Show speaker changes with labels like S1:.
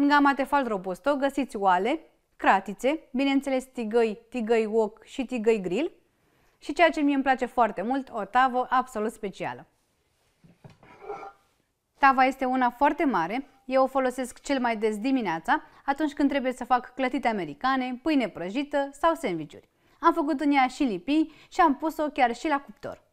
S1: În gama Tefal Robusto găsiți oale, cratițe, bineînțeles tigăi, tigăi wok și tigăi grill și ceea ce mie îmi place foarte mult, o tavă absolut specială. Tava este una foarte mare, eu o folosesc cel mai des dimineața, atunci când trebuie să fac clătite americane, pâine prăjită sau sandvișuri. Am făcut în ea și lipii și am pus-o chiar și la cuptor.